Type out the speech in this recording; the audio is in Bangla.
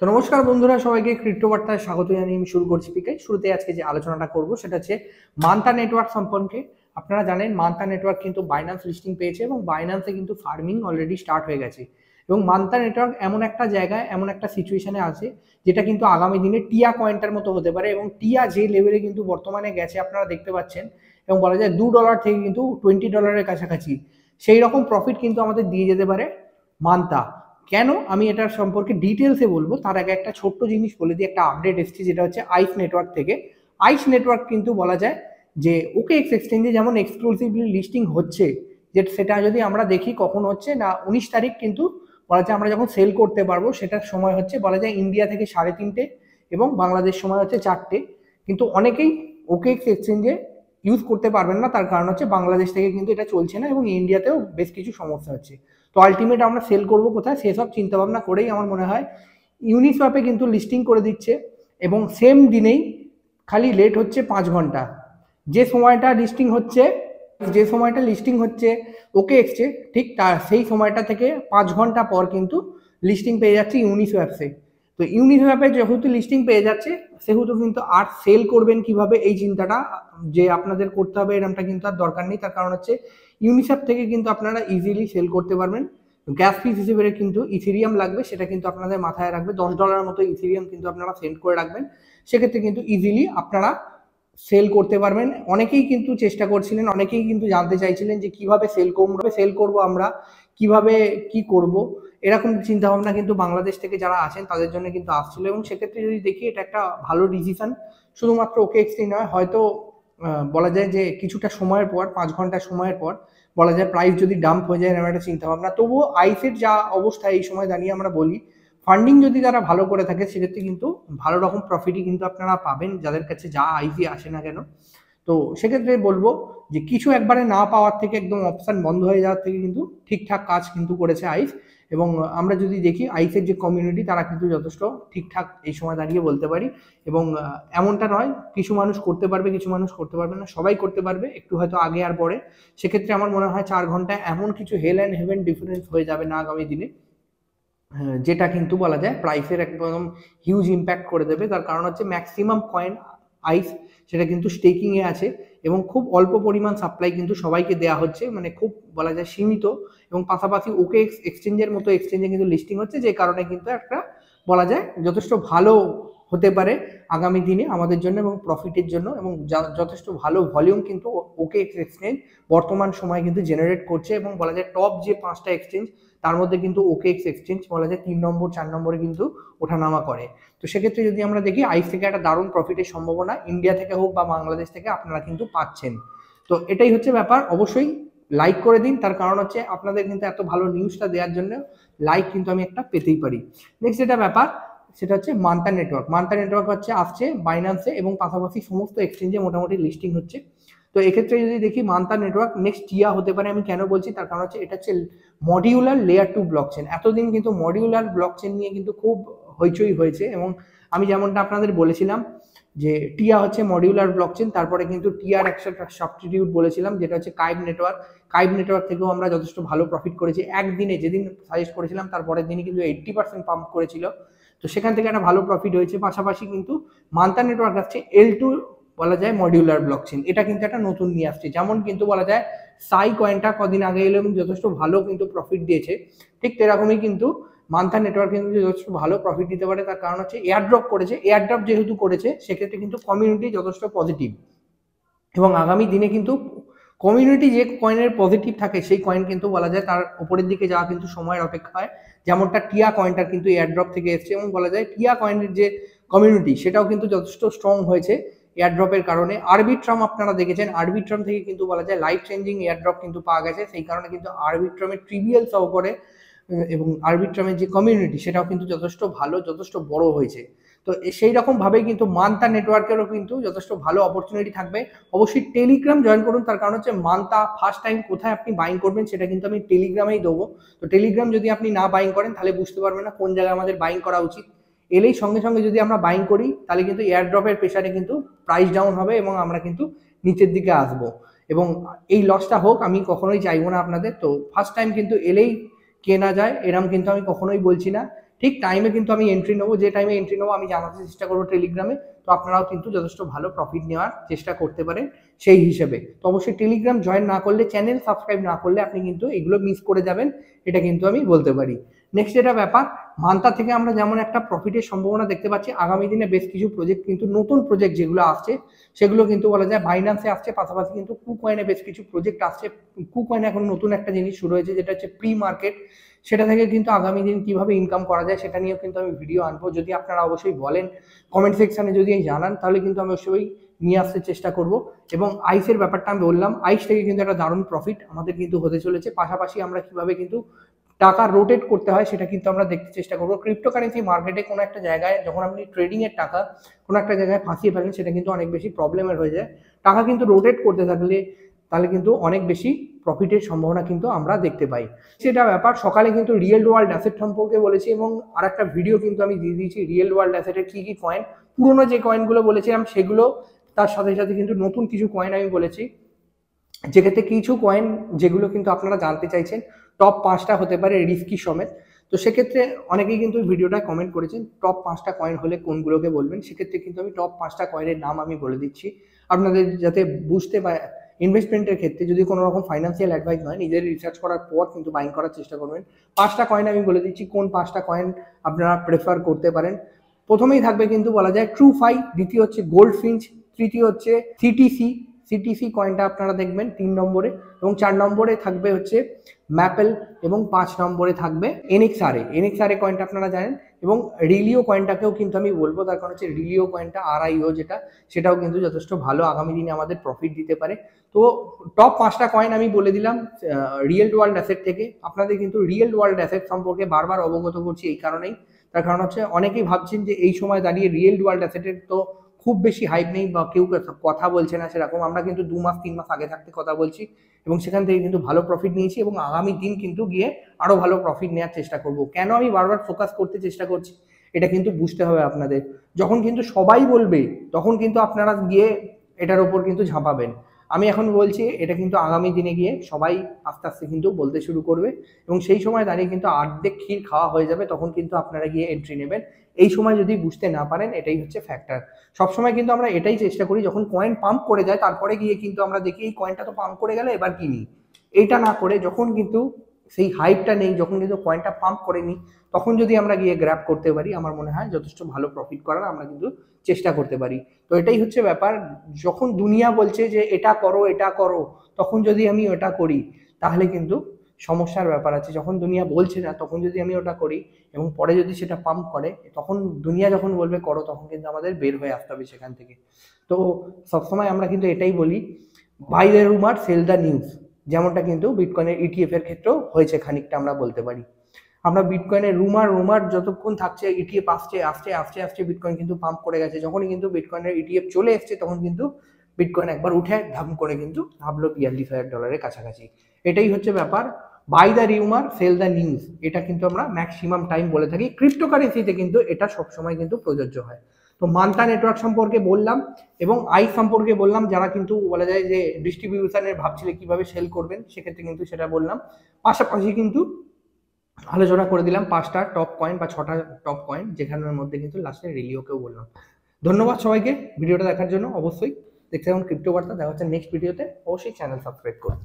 তো নমস্কার বন্ধুরা সবাইকে ক্রিপ্টো বার্তায় স্বাগত জানিয়ে আমি শুরু করছি পিকে শুরুতে আজকে যে আলোচনাটা করব সেটা হচ্ছে মান্তা নেটওয়ার্ক সম্পর্কে আপনারা জানেন মান্তা নেটওয়ার্ক কিন্তু বাইনান্স লিস্টিং পেয়েছে এবং বাইনান্সে কিন্তু ফার্মিং অলরেডি স্টার্ট হয়ে গেছে এবং মান্তা নেটওয়ার্ক এমন একটা জায়গায় এমন একটা সিচুয়েশনে আছে যেটা কিন্তু আগামী দিনে টিয়া কয়েন্টার মতো হতে পারে এবং টিয়া যে লেভেলে কিন্তু বর্তমানে গেছে আপনারা দেখতে পাচ্ছেন এবং বলা যায় দু ডলার থেকে কিন্তু টোয়েন্টি ডলারের কাছাকাছি সেই রকম প্রফিট কিন্তু আমাদের দিয়ে যেতে পারে মান্তা কেন আমি এটার সম্পর্কে ডিটেলসে বলবো তার আগে একটা ছোট্ট জিনিস বলে দিই একটা আপডেট এসছে যেটা হচ্ছে আইস নেটওয়ার্ক থেকে আইস নেটওয়ার্ক কিন্তু বলা যায় যে ওকে এক্স এক্সচেঞ্জে যেমন এক্সক্লুসিভলি লিস্টিং হচ্ছে যে সেটা যদি আমরা দেখি কখন হচ্ছে না উনিশ তারিখ কিন্তু বলা যায় আমরা যখন সেল করতে পারবো সেটার সময় হচ্ছে বলা যায় ইন্ডিয়া থেকে সাড়ে তিনটে এবং বাংলাদেশ সময় হচ্ছে চারটে কিন্তু অনেকেই ওকে এক্স এক্সচেঞ্জে ইউজ করতে পারবেন না তার কারণ হচ্ছে বাংলাদেশ থেকে কিন্তু এটা চলছে না এবং ইন্ডিয়াতেও বেশ কিছু সমস্যা হচ্ছে তো আলটিমেট আমরা সেল করব কোথায় সেসব চিন্তাভাবনা করেই আমার মনে হয় ইউনিসপে কিন্তু লিস্টিং করে দিচ্ছে এবং সেম দিনেই খালি লেট হচ্ছে পাঁচ ঘন্টা যে সময়টা লিস্টিং হচ্ছে যে সময়টা লিস্টিং হচ্ছে ওকে এক্সচে ঠিক তার সেই সময়টা থেকে পাঁচ ঘন্টা পর কিন্তু লিস্টিং পেয়ে যাচ্ছে ইউনিসওয়াপসে তো হ্যাপে যেহেতু লিস্টিং পেয়ে যাচ্ছে সেহেতু কিন্তু আর সেল করবেন কিভাবে এই চিন্তাটা যে আপনাদের করতে হবে এরমটা কিন্তু আর দরকার নেই তার কারণ হচ্ছে ইউনিসেফ থেকে কিন্তু আপনারা ইজিলি সেল করতে পারবেন গ্যাস ফিস হিসেবে কিন্তু ইথিরিয়াম লাগবে সেটা কিন্তু আপনাদের মাথায় রাখবে দশ ডলারের মতো ইথিরিয়াম কিন্তু আপনারা সেন্ড করে রাখবেন সেক্ষেত্রে কিন্তু ইজিলি আপনারা সেল করতে পারবেন অনেকেই কিন্তু চেষ্টা করছিলেন অনেকেই কিন্তু জানতে চাইছিলেন যে কিভাবে সেল করবো সেল করব আমরা কিভাবে কি করব এরকম চিন্তাভাবনা কিন্তু বাংলাদেশ থেকে যারা আছেন তাদের জন্য কিন্তু আসছিল এবং সেক্ষেত্রে যদি দেখি এটা একটা ভালো ডিসিশন শুধুমাত্র ওকে এক্সটি নয় হয়তো বলা যায় যে কিছুটা সময়ের পর পাঁচ ঘন্টা সময়ের পর বলা যায় প্রাইস যদি ডাম্প হয়ে যায় এরকম একটা চিন্তাভাবনা তবুও আইসের যা অবস্থা এই সময় দাঁড়িয়ে আমরা বলি ফান্ডিং যদি তারা ভালো করে থাকে সেক্ষেত্রে কিন্তু ভালো রকম প্রফিটই কিন্তু আপনারা পাবেন যাদের কাছে যা আইসি আসে না কেন তো সেক্ষেত্রে বলবো যে কিছু একবারে না পাওয়ার থেকে একদম অপশান বন্ধ হয়ে যাওয়ার থেকে কিন্তু ঠিকঠাক কাজ কিন্তু করেছে আইস এবং আমরা যদি দেখি আইসের যে কমিউনিটি তারা কিন্তু যথেষ্ট ঠিকঠাক এই সময় দাঁড়িয়ে বলতে পারি এবং এমনটা নয় কিছু মানুষ করতে পারবে কিছু মানুষ করতে পারবে না সবাই করতে পারবে একটু হয়তো আগে আর পরে সেক্ষেত্রে আমার মনে হয় চার ঘন্টায় এমন কিছু হেল অ্যান্ড হেভেন ডিফারেন্স হয়ে যাবে না আগামী দিনে যেটা কিন্তু বলা যায় প্রাইসের একদম হিউজ ইম্প্যাক্ট করে দেবে তার কারণ হচ্ছে ম্যাক্সিমাম কয়েন আইস সেটা কিন্তু স্টেকিংয়ে আছে এবং খুব অল্প পরিমাণ সাপ্লাই কিন্তু সবাইকে দেওয়া হচ্ছে মানে খুব বলা যায় সীমিত এবং পাশাপাশি ওকে এক্সচেঞ্জের মতো এক্সচেঞ্জে কিন্তু লিস্টিং হচ্ছে যে কারণে কিন্তু একটা বলা যায় যথেষ্ট ভালো হতে পারে আগামী দিনে আমাদের জন্য এবং প্রফিটের জন্য এবং যথেষ্ট ভালো ভলিউম কিন্তু ওকে এক্সচেঞ্জ বর্তমান সময়ে কিন্তু জেনারেট করছে এবং বলা যায় টপ যে পাঁচটা এক্সচেঞ্জ তার মধ্যে কিন্তু ওকে এক্স এক্সচেঞ্জ বলা যায় তিন নম্বর চার নম্বরে কিন্তু ওঠানামা করে তো সেক্ষেত্রে যদি আমরা দেখি আইস থেকে একটা দারুণ প্রফিটের সম্ভাবনা ইন্ডিয়া থেকে হোক বা বাংলাদেশ থেকে আপনারা কিন্তু পাচ্ছেন তো এটাই হচ্ছে ব্যাপার অবশ্যই লাইক করে দিন তার কারণ হচ্ছে আপনাদের কিন্তু এত ভালো নিউজটা দেওয়ার জন্য লাইক কিন্তু আমি একটা পেতেই পারি নেক্সট যেটা ব্যাপার সেটা হচ্ছে মান্তা নেটওয়ার্ক মান্তা নেটওয়ার্ক হচ্ছে আসছে বাইন্যান্সে এবং পাশাপাশি সমস্ত এক্সচেঞ্জে মোটামুটি লিস্টিং হচ্ছে তো এক্ষেত্রে যদি দেখি মান্তা নেটওয়ার্ক নেক্সট টিয়া হতে পারে আমি কেন বলছি তার কারণ হচ্ছে এটা হচ্ছে modular layer two blockchain এতদিন কিন্তু মডিউলার ব্লক চেন নিয়ে কিন্তু খুব হইচই হয়েছে এবং আমি যেমনটা আপনাদের বলেছিলাম যে টিয়া হচ্ছে মডিউলার ব্লকচেন তারপরে কিন্তু টিয়ার একটা সাবস্টিটিউট বলেছিলাম যেটা হচ্ছে কাইব নেটওয়ার্ক কাইব নেটওয়ার্ক থেকেও আমরা যথেষ্ট ভালো প্রফিট করেছি একদিনে যেদিন সাজেস্ট করেছিলাম তারপরের দিনই কিন্তু এইট্টি পার্সেন্ট পাম্প করেছিল তো সেখান থেকে একটা ভালো প্রফিট হয়েছে পাশাপাশি কিন্তু মান্তা নেটওয়ার্ক আসছে এল টু বলা যায় মডিউলার ব্লকচেন এটা কিন্তু একটা নতুন নিয়ে আসছে যেমন কিন্তু বলা যায় সাই কয়েনটা কদিন আগে এলো এবং যথেষ্ট ভালো কিন্তু প্রফিট দিয়েছে ঠিক সেরকমই কিন্তু মান্থা নেটওয়ার্ক কিন্তু যথেষ্ট ভালো প্রফিট দিতে পারে তার কারণ হচ্ছে এয়ারড্রপ করেছে এয়ারড্রপ যেহেতু করেছে সেক্ষেত্রে কিন্তু কমিউনিটি যথেষ্ট পজিটিভ এবং আগামী দিনে কিন্তু কমিউনিটি যে কয়েনের পজিটিভ থাকে সেই কয়েন কিন্তু বলা যায় তার ওপরের দিকে যাওয়া কিন্তু সময়ের অপেক্ষা হয় যেমনটা টিয়া কয়েনটার কিন্তু এয়ারড্রপ থেকে এসছে এবং বলা যায় টিয়া কয়েনের যে কমিউনিটি সেটাও কিন্তু যথেষ্ট স্ট্রং হয়েছে এয়ারড্রপের কারণে আরবিট্রাম আপনারা দেখেছেন আরবিট্রাম থেকে কিন্তু বলা যায় লাইফ চেঞ্জিং এয়ারড্রপ কিন্তু পাওয়া গেছে সেই কারণে কিন্তু আরবিট্রামের ট্রিবিয়াল করে এবং আরবিট্রামের যে কমিউনিটি সেটাও কিন্তু যথেষ্ট ভালো যথেষ্ট বড় হয়েছে তো সেই রকমভাবে কিন্তু মান্তা নেটওয়ার্কেরও কিন্তু যথেষ্ট ভালো অপরচুনিটি থাকবে অবশ্যই টেলিগ্রাম জয়েন করুন তার কারণ হচ্ছে মান্তা ফার্স্ট টাইম কোথায় আপনি বাইং করবেন সেটা কিন্তু আমি টেলিগ্রামেই দেবো তো টেলিগ্রাম যদি আপনি না বাইং করেন তাহলে বুঝতে পারবেন না কোন জায়গায় আমাদের বাইং করা উচিত এলেই সঙ্গে সঙ্গে যদি আমরা বাইং করি তাহলে কিন্তু এয়ারড্রপের প্রেশারে কিন্তু প্রাইস ডাউন হবে এবং আমরা কিন্তু নিচের দিকে আসবো এবং এই লসটা হোক আমি কখনোই চাইবো না আপনাদের তো ফার্স্ট টাইম কিন্তু এলেই কেনা যায় এরম কিন্তু আমি কখনোই বলছি না ঠিক টাইমে কিন্তু আমি এন্ট্রি নেবো যে টাইমে এন্ট্রি নেবো আমি জানাতে চেষ্টা করবো টেলিগ্রামে তো আপনারাও কিন্তু যথেষ্ট ভালো প্রফিট নেওয়ার চেষ্টা করতে পারেন সেই হিসেবে তো অবশ্যই টেলিগ্রাম জয়েন না করলে চ্যানেল সাবস্ক্রাইব না করলে আপনি কিন্তু এগুলো মিস করে যাবেন এটা কিন্তু আমি বলতে পারি নেক্সট যেটা ব্যাপার মান্তা থেকে আমরা যেমন একটা প্রফিটের সম্ভাবনা দেখতে পাচ্ছি আগামী দিনে বেশ কিছু প্রজেক্ট কিন্তু নতুন প্রজেক্ট যেগুলো আসছে সেগুলো কিন্তু বলা যায় বাইন্যান্সে আসছে পাশাপাশি কিন্তু কুকয়েনে বেশ কিছু প্রজেক্ট আসছে কুকয়েনে এখন নতুন একটা জিনিস শুরু হয়েছে যেটা হচ্ছে প্রি মার্কেট সেটা থেকে কিন্তু আগামী দিন কিভাবে ইনকাম করা যায় সেটা নিয়েও কিন্তু আমি ভিডিও আনবো যদি আপনারা অবশ্যই বলেন কমেন্ট সেকশানে যদি জানান তাহলে কিন্তু আমি অবশ্যই নিয়ে আসতে চেষ্টা করব এবং আইসের ব্যাপারটা আমি বললাম আইস থেকে কিন্তু একটা দারুণ প্রফিট আমাদের কিন্তু হতে চলেছে পাশাপাশি আমরা কিভাবে কিন্তু টাকা রোটেট করতে হয় সেটা কিন্তু আমরা দেখতে চেষ্টা করবো ক্রিপ্টোকারেন্সি মার্কেটে কোনো একটা জায়গায় যখন আপনি ট্রেডিংয়ের টাকা কোনো একটা জায়গায় ফাঁসিয়ে ফেলেন সেটা কিন্তু অনেক বেশি প্রবলেমের হয়ে যায় টাকা কিন্তু রোটেট করতে থাকলে তাহলে কিন্তু অনেক বেশি প্রফিটের সম্ভাবনা কিন্তু আমরা দেখতে পাই সেটা ব্যাপার সকালে কিন্তু রিয়েল ওয়ার্ল্ড অ্যাসেট সম্পর্কে বলেছি এবং আর একটা ভিডিও কিন্তু আমি দিয়ে দিয়েছি রিয়েল ওয়ার্ল্ড অ্যাসেটের কী কী কয়েন পুরনো যে কয়েনগুলো বলেছিলাম সেগুলো তার সাথে সাথে কিন্তু নতুন কিছু কয়েন আমি বলেছি যেক্ষেত্রে কিছু কয়েন যেগুলো কিন্তু আপনারা জানতে চাইছেন টপ পাঁচটা হতে পারে রিস্কি সমেত তো সেক্ষেত্রে অনেকেই কিন্তু ভিডিওটা কমেন্ট করেছেন টপ পাঁচটা কয়েন হলে কোনগুলোকে বলবেন সেক্ষেত্রে কিন্তু আমি টপ পাঁচটা কয়েনের নাম আমি বলে দিচ্ছি আপনাদের যাতে বুঝতে পারে ইনভেস্টমেন্টের ক্ষেত্রে যদি কোনো রকম ফাইন্যান্সিয়াল অ্যাডভাইস নয় নিজের রিসার্চ করার পর কিন্তু বাইং করার চেষ্টা করবেন পাঁচটা কয়েন আমি বলে দিচ্ছি কোন পাঁচটা কয়েন আপনারা প্রেফার করতে পারেন প্রথমেই থাকবে কিন্তু বলা যায় ট্রু ফাই দ্বিতীয় হচ্ছে গোল্ড ফিঞ্চ তৃতীয় হচ্ছে সিটিসি সিটিসি কয়েনটা আপনারা দেখবেন তিন নম্বরে এবং চার নম্বরে থাকবে হচ্ছে ম্যাপেল এবং পাঁচ নম্বরে থাকবে এনএক্সআরএ এনএক্সআরএ কয়েনটা আপনারা জানেন এবং রিলিও কয়েনটাকেও কিন্তু আমি বলবো তার কারণ হচ্ছে রিলিও কয়েনটা আইও যেটা সেটাও কিন্তু যথেষ্ট ভালো আগামী দিনে আমাদের প্রফিট দিতে পারে তো টপ পাঁচটা কয়েন আমি বলে দিলাম রিয়েল ওয়ার্ল্ড অ্যাসেট থেকে আপনাদের কিন্তু রিয়েল ওয়ার্ল্ড অ্যাসেট সম্পর্কে বারবার অবগত করছি এই কারণেই তার কারণ হচ্ছে অনেকেই ভাবছেন যে এই সময় দাঁড়িয়ে রিয়েল ওয়ার্ল্ড অ্যাসেটের তো খুব বেশি হাইপ নেই বা কেউ কথা বলছে না সেরকম আমরা কিন্তু দু মাস তিন মাস আগে থাকতে কথা বলছি এবং সেখান থেকে কিন্তু ভালো প্রফিট নিয়েছি এবং আগামী দিন কিন্তু গিয়ে আরও ভালো প্রফিট নেওয়ার চেষ্টা করব কেন আমি বারবার ফোকাস করতে চেষ্টা করছি এটা কিন্তু বুঝতে হবে আপনাদের যখন কিন্তু সবাই বলবে তখন কিন্তু আপনারা গিয়ে এটার ওপর কিন্তু ঝাঁপাবেন আমি এখন বলছি এটা কিন্তু আগামী দিনে গিয়ে সবাই আস্তে আস্তে কিন্তু বলতে শুরু করবে এবং সেই সময় দাঁড়িয়ে কিন্তু আর্ধেক ক্ষীর খাওয়া হয়ে যাবে তখন কিন্তু আপনারা গিয়ে এন্ট্রি নেবেন এই সময় যদি বুঝতে না পারেন এটাই হচ্ছে ফ্যাক্টর সবসময় কিন্তু আমরা এটাই চেষ্টা করি যখন কয়েন পাম্প করে যায় তারপরে গিয়ে কিন্তু আমরা দেখি এই কয়েনটা তো পাম্প করে গেলে এবার কিনি এটা না করে যখন কিন্তু সেই হাইপটা নেই যখন কিন্তু কয়েনটা পাম্প করেনি তখন যদি আমরা গিয়ে গ্র্যাপ করতে পারি আমার মনে হয় যথেষ্ট ভালো প্রফিট করার আমরা কিন্তু চেষ্টা করতে পারি তো এটাই হচ্ছে ব্যাপার যখন দুনিয়া বলছে যে এটা করো এটা করো তখন যদি আমি ওটা করি তাহলে কিন্তু সমস্যার ব্যাপার আছে যখন দুনিয়া বলছে না তখন যদি আমি ওটা করি এবং পরে যদি সেটা পাম্প করে তখন দুনিয়া যখন বলবে করো তখন কিন্তু আমাদের বের হয়ে আসতে হবে সেখান থেকে তো সবসময় আমরা কিন্তু এটাই বলি buy the rumour sell the news যেমনটা কিন্তু বিটকয়েনের ইটিএফ e এর ক্ষেত্রেও হয়েছে খানিকটা আমরা বলতে পারি আমরা বিটকয়েনের রুমার রুমার যতক্ষণ থাকছে ইটিএফ e আসছে আসছে আসছে আসছে বিটকয়েন কিন্তু পাম্প করে গেছে যখনই কিন্তু বিটকয়েনের ইটিএফ e চলে এসছে তখন কিন্তু বিটকয়েন একবার উঠে ধাম করে কিন্তু ভাবলো বিয়াল্লিশ হাজার ডলারের কাছাকাছি এটাই হচ্ছে ব্যাপার buy the rumour sell the news এটা কিন্তু আমরা ম্যাক্সিমাম টাইম বলে থাকি ক্রিপ্টোকারেন্সিতে কিন্তু এটা সবসময় কিন্তু প্রযোজ্য হয় তো মান্তা নেটওয়ার্ক সম্পর্কে বললাম এবং আই সম্পর্কে বললাম যারা কিন্তু বলা যায় যে ডিস্ট্রিবিউশনের ভাবছিলে কিভাবে সেল করবেন সেক্ষেত্রে কিন্তু সেটা বললাম পাশাপাশি কিন্তু আলোচনা করে দিলাম পাঁচটা টপ কয়েন বা ছটা টপ কয়েন যেখানের মধ্যে কিন্তু লাস্টে রেলিওকেও বললাম ধন্যবাদ সবাইকে ভিডিওটা দেখার জন্য অবশ্যই দেখতে থাকুন ক্রিপ্টো বার্তা দেখা হচ্ছে নেক্সট ভিডিওতে অবশ্যই চ্যানেল সাবস্ক্রাইব করুন